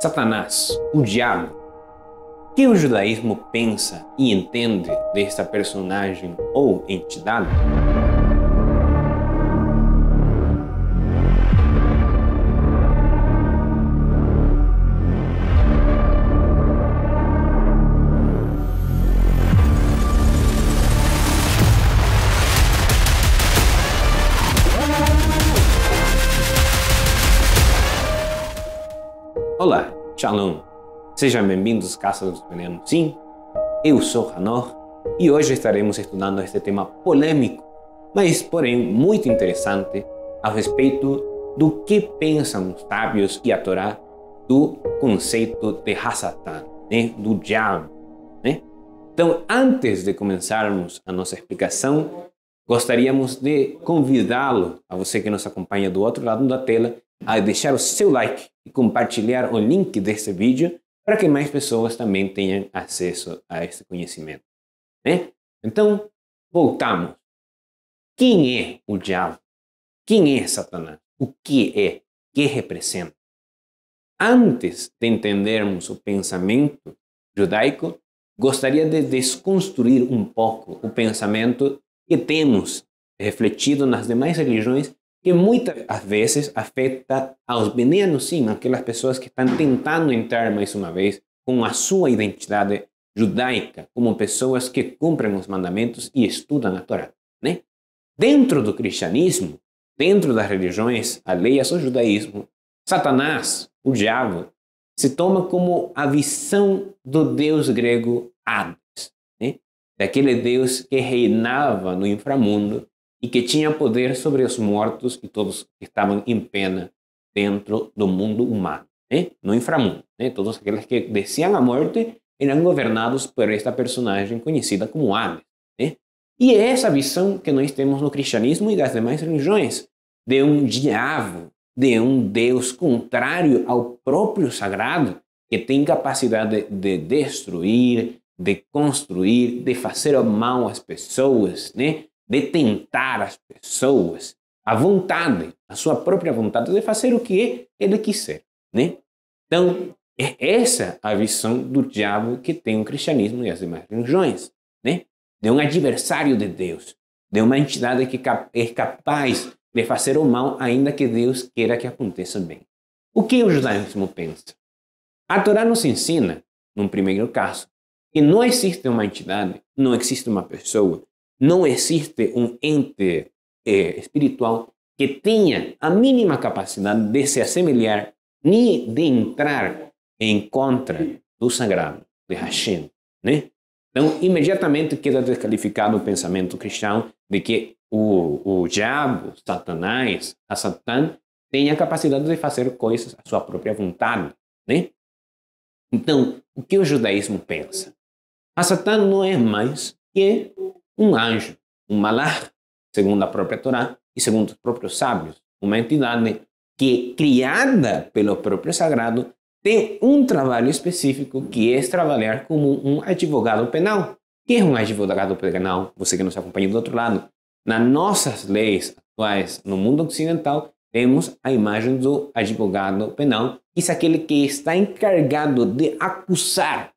Satanás, o diabo. O que o judaísmo pensa e entende desta personagem ou entidade? Olá, Shalom. Sejam bem-vindos à Casa dos Venenos. Sim, eu sou Hanor e hoje estaremos estudando este tema polêmico, mas porém muito interessante, a respeito do que pensam os sábios e a Torá do conceito de Hasatan, né? do diabo. Né? Então, antes de começarmos a nossa explicação, gostaríamos de convidá-lo, a você que nos acompanha do outro lado da tela, a deixar o seu like e compartilhar o link desse vídeo para que mais pessoas também tenham acesso a esse conhecimento. Né? Então, voltamos. Quem é o diabo? Quem é Satanás? O que é? O que representa? Antes de entendermos o pensamento judaico, gostaria de desconstruir um pouco o pensamento que temos refletido nas demais religiões que muitas às vezes afeta aos venenos, sim, aquelas pessoas que estão tentando entrar mais uma vez com a sua identidade judaica, como pessoas que cumprem os mandamentos e estudam a Torá, né? Dentro do cristianismo, dentro das religiões alheias o judaísmo, Satanás, o diabo, se toma como a visão do deus grego Hades, né? daquele deus que reinava no inframundo e que tinha poder sobre os mortos e todos que estavam em pena dentro do mundo humano, né? no inframundo. Né? Todos aqueles que desciam a morte eram governados por esta personagem conhecida como Hades. Né? E é essa visão que nós temos no cristianismo e das demais religiões, de um diabo, de um Deus contrário ao próprio sagrado, que tem capacidade de, de destruir, de construir, de fazer o mal às pessoas, né? de tentar as pessoas a vontade, a sua própria vontade de fazer o que ele quiser, né? Então, é essa a visão do diabo que tem o cristianismo e as demais religiões, né? De um adversário de Deus, de uma entidade que é capaz de fazer o mal, ainda que Deus queira que aconteça bem. O que o judaísmo pensa? A Torá nos ensina, num primeiro caso, que não existe uma entidade, não existe uma pessoa, não existe um ente eh, espiritual que tenha a mínima capacidade de se assemelhar nem de entrar em contra do sagrado, de Hashem. Né? Então, imediatamente queda desqualificado o pensamento cristão de que o, o diabo, Satanás, a Satã, tem a capacidade de fazer coisas à sua própria vontade. Né? Então, o que o judaísmo pensa? A Satã não é mais que um anjo, um malach, segundo a própria Torá e segundo os próprios sábios, uma entidade que criada pelo próprio sagrado tem um trabalho específico que é trabalhar como um advogado penal. que é um advogado penal? Você que nos acompanha do outro lado. Nas nossas leis atuais no mundo ocidental, temos a imagem do advogado penal, que é aquele que está encarregado de acusar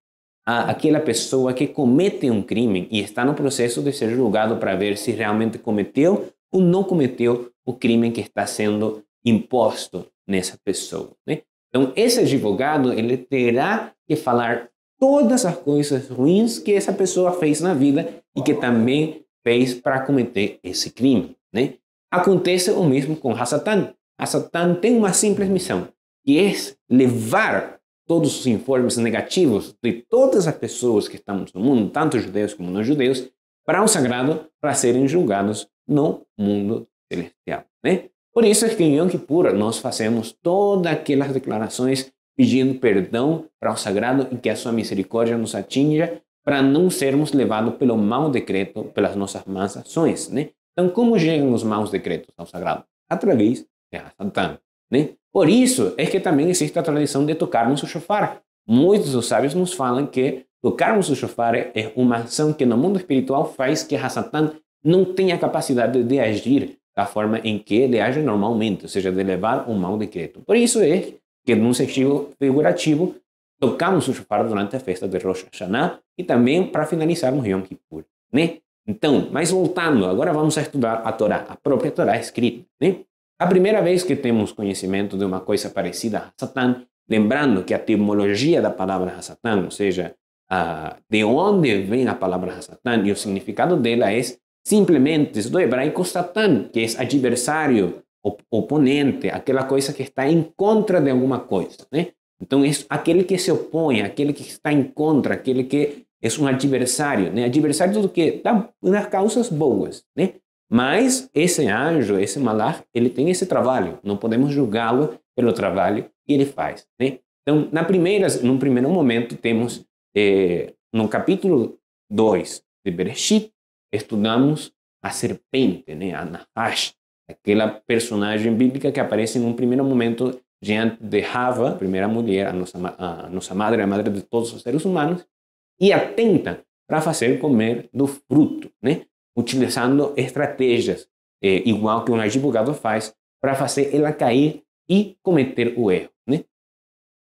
a aquela pessoa que comete um crime e está no processo de ser julgado para ver se realmente cometeu ou não cometeu o crime que está sendo imposto nessa pessoa. Né? Então, esse advogado ele terá que falar todas as coisas ruins que essa pessoa fez na vida e que também fez para cometer esse crime. Né? Acontece o mesmo com Hassatan. Hassatan tem uma simples missão, que é levar todos os informes negativos de todas as pessoas que estamos no mundo, tanto judeus como não judeus, para o sagrado, para serem julgados no mundo celestial. Né? Por isso é que em Yom Kippur nós fazemos todas aquelas declarações pedindo perdão para o sagrado e que a sua misericórdia nos atinja para não sermos levados pelo mau decreto, pelas nossas más ações. Né? Então, como chegam os maus decretos ao sagrado? Através de Satã. Né? Por isso é que também existe a tradição de tocarmos o shofar. Muitos dos sábios nos falam que tocarmos o shofar é uma ação que no mundo espiritual faz que Hasatan não tenha capacidade de agir da forma em que ele age normalmente, ou seja, de levar um mau decreto. Por isso é que, num sentido figurativo, tocamos o shofar durante a festa de Rosh Hashanah e também para finalizarmos Yom Kippur, né? Então, mas voltando, agora vamos estudar a Torá, a própria Torá escrita, né? A primeira vez que temos conhecimento de uma coisa parecida a Satan, lembrando que a etimologia da palavra Satan, ou seja, de onde vem a palavra Satan, e o significado dela é simplesmente do hebraico Satan, que é adversário, op oponente, aquela coisa que está em contra de alguma coisa. Né? Então, é aquele que se opõe, aquele que está em contra, aquele que é um adversário, né? adversário do que? Das causas boas. Né? Mas esse anjo, esse malar, ele tem esse trabalho. Não podemos julgá-lo pelo trabalho que ele faz. Né? Então, na primeira, num primeiro momento, temos eh, no capítulo 2 de Bereshit, estudamos a serpente, né? a Nahash, aquela personagem bíblica que aparece em um primeiro momento diante de Hava, a primeira mulher, a nossa, a nossa madre, a madre de todos os seres humanos, e atenta para fazer comer do fruto. Né? utilizando estratégias, eh, igual que um advogado faz, para fazer ela cair e cometer o erro. Né?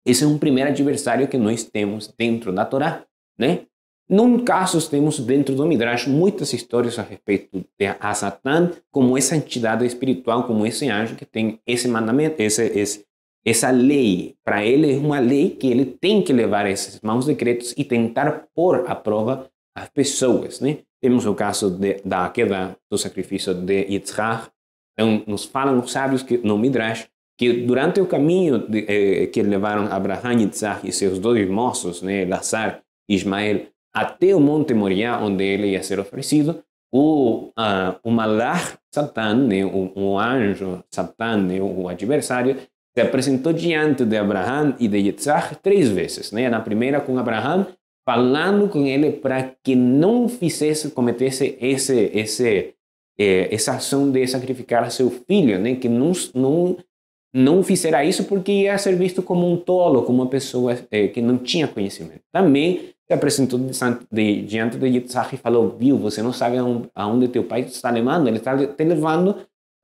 Esse é um primeiro adversário que nós temos dentro da Torá. Né? Num caso, temos dentro do Midrash muitas histórias a respeito de Satã como essa entidade espiritual, como esse anjo que tem esse mandamento, esse, esse, essa lei. Para ele é uma lei que ele tem que levar esses maus decretos e tentar pôr à prova as pessoas, né? Temos o caso de, da queda do sacrifício de Yitzhak. Então, nos falam os sábios que, no Midrash que durante o caminho de, eh, que levaram Abraham, Yitzhak e seus dois moços, né, Lazar e Ismael, até o Monte Moriá, onde ele ia ser oferecido, o, uh, o Malach né, o, o, anjo Satan, né, o adversário, se apresentou diante de Abraham e de Yitzhak três vezes. Né? Na primeira com Abraham, falando com ele para que não fizesse, cometesse esse, esse, é, essa ação de sacrificar seu filho, né? que não, não, não fizera isso porque ia ser visto como um tolo, como uma pessoa é, que não tinha conhecimento. Também se apresentou diante de Yitzhak e falou, viu, você não sabe aonde teu pai está levando, ele está te levando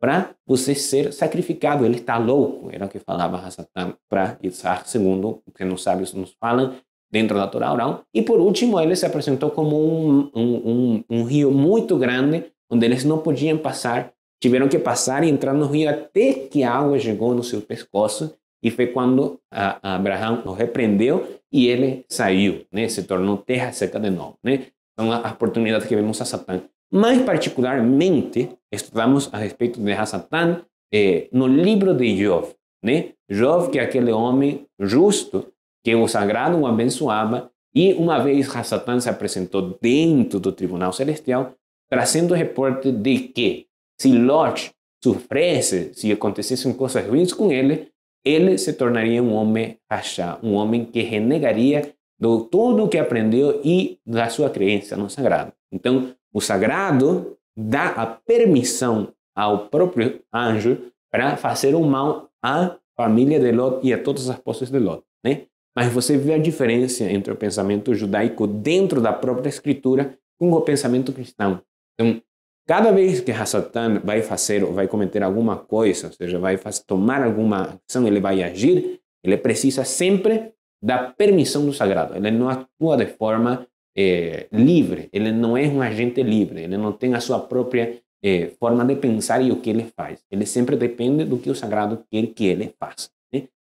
para você ser sacrificado. Ele está louco, era o que falava Hassatan para Yitzhak, segundo, o que não sabe, isso nos falam, dentro da Toraurão. E por último, ele se apresentou como um, um, um, um rio muito grande, onde eles não podiam passar, tiveram que passar e entrar no rio até que a água chegou no seu pescoço. E foi quando a, a Abraão o repreendeu e ele saiu, né? se tornou terra seca de novo. Né? Então, a oportunidade que vemos a Satã. Mais particularmente, estudamos a respeito de Satã eh, no livro de Job. Né? Job, que é aquele homem justo que o sagrado o abençoava, e uma vez Hassatan se apresentou dentro do tribunal celestial, trazendo o reporte de que se Lot sofresse, se acontecessem coisas ruins com ele, ele se tornaria um homem rachá, um homem que renegaria do tudo o que aprendeu e da sua crença no sagrado. Então, o sagrado dá a permissão ao próprio anjo para fazer o mal à família de Lot e a todas as posses de Lot. Né? Mas você vê a diferença entre o pensamento judaico dentro da própria escritura com o pensamento cristão. Então, cada vez que Hasatan vai fazer ou vai cometer alguma coisa, ou seja, vai tomar alguma ação, ele vai agir, ele precisa sempre da permissão do sagrado. Ele não atua de forma é, livre, ele não é um agente livre, ele não tem a sua própria é, forma de pensar e o que ele faz. Ele sempre depende do que o sagrado quer que ele faça.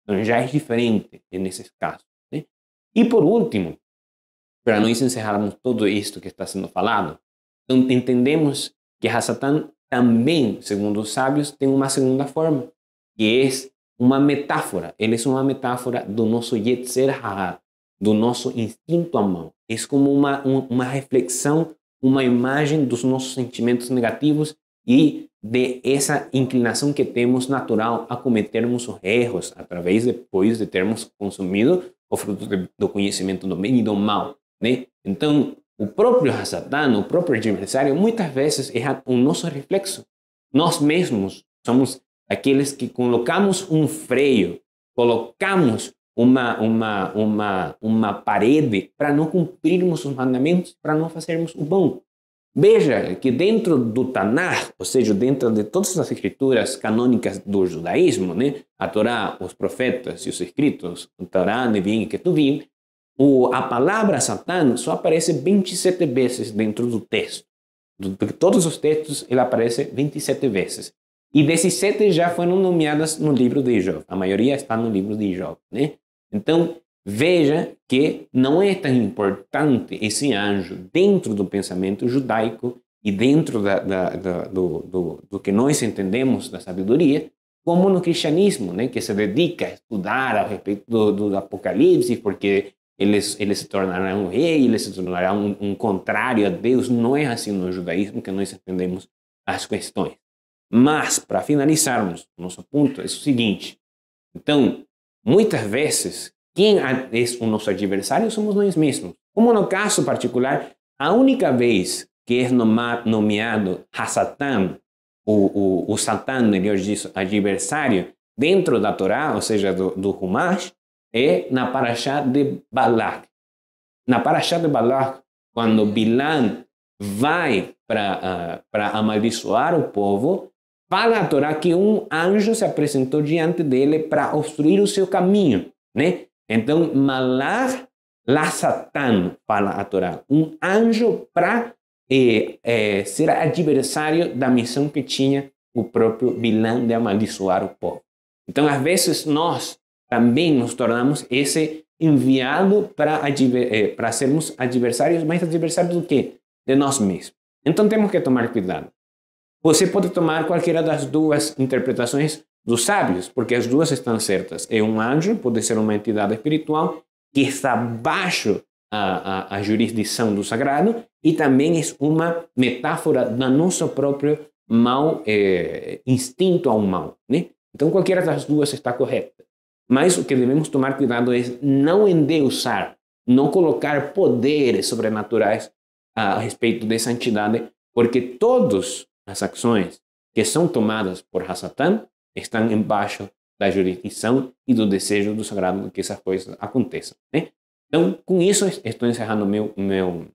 Então já é diferente nesses casos. Né? E por último, para nós encerrarmos tudo isto que está sendo falado, então entendemos que Hassatan também, segundo os sábios, tem uma segunda forma, que é uma metáfora. Ele é uma metáfora do nosso Yetzer Hara, do nosso instinto mão. É como uma, uma reflexão, uma imagem dos nossos sentimentos negativos e de essa inclinação que temos natural a cometermos os erros através depois de termos consumido o fruto do conhecimento do bem e do mal, né? Então, o próprio Satã, o próprio adversário, muitas vezes é o nosso reflexo. Nós mesmos somos aqueles que colocamos um freio, colocamos uma, uma, uma, uma parede para não cumprirmos os mandamentos, para não fazermos o bom. Veja que dentro do Tanar, ou seja, dentro de todas as escrituras canônicas do judaísmo, né? a Torá, os profetas e os escritos, a Torá, Nevin e Ketuvim, o, a palavra Satã só aparece 27 vezes dentro do texto. De todos os textos, ele aparece 27 vezes. E 17 já foram nomeadas no livro de Jó. A maioria está no livro de Jó. Né? Então, Veja que não é tão importante esse anjo dentro do pensamento judaico e dentro da, da, da, do, do, do, que nós entendemos da sabedoria, como no cristianismo, né, que se dedica a estudar a respeito do, do Apocalipse, porque eles, eles se tornarão rei, eles se tornarão um, um contrário a Deus. Não é assim no judaísmo que nós entendemos as questões. Mas, para finalizarmos, nosso ponto é o seguinte. Então, muitas vezes quem é o nosso adversário somos nós mesmos. Como no caso particular, a única vez que é nomeado Hasatan, o, o, o Satã, melhor adversário, dentro da Torá, ou seja, do, do Humash, é na Parashá de Balak. Na Parashá de Balak, quando Bilan vai para uh, para amaldiçoar o povo, fala a Torá que um anjo se apresentou diante dele para obstruir o seu caminho, né? Então, Malar la Satan, fala a Torá, um anjo para eh, eh, ser adversário da missão que tinha o próprio vilão de amaldiçoar o povo. Então, às vezes, nós também nos tornamos esse enviado para eh, sermos adversários, mas adversários do quê? De nós mesmos. Então, temos que tomar cuidado. Você pode tomar qualquer das duas interpretações dos sábios, porque as duas estão certas. É um anjo, pode ser uma entidade espiritual, que está abaixo a, a, a jurisdição do sagrado, e também é uma metáfora do nosso próprio mal, é, instinto ao mal. Né? Então, qualquer das duas está correta. Mas o que devemos tomar cuidado é não endeusar, não colocar poderes sobrenaturais a respeito dessa entidade, porque todas as ações que são tomadas por Hasatan estão embaixo da jurisdição e do desejo do sagrado que essas coisas aconteçam. Né? Então, com isso, estou encerrando meu, meu,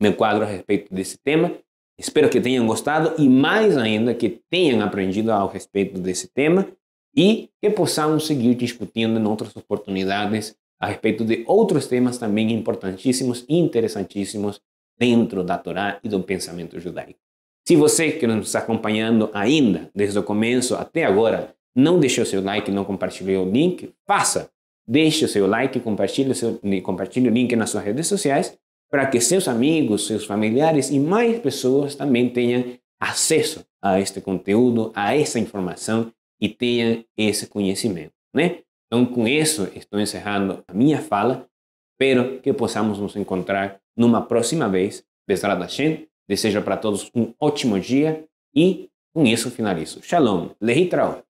meu quadro a respeito desse tema. Espero que tenham gostado e, mais ainda, que tenham aprendido ao respeito desse tema e que possamos seguir discutindo em outras oportunidades a respeito de outros temas também importantíssimos e interessantíssimos dentro da Torá e do pensamento judaico. Se você que nos está acompanhando ainda, desde o começo até agora, não deixou seu like, não compartilhou o link, faça! Deixe o seu like, compartilhe o, compartilhe o link nas suas redes sociais para que seus amigos, seus familiares e mais pessoas também tenham acesso a este conteúdo, a essa informação e tenham esse conhecimento, né? Então, com isso, estou encerrando a minha fala. Espero que possamos nos encontrar numa próxima vez. Besar da Desejo para todos um ótimo dia e com isso finalizo. Shalom, Lehitrao.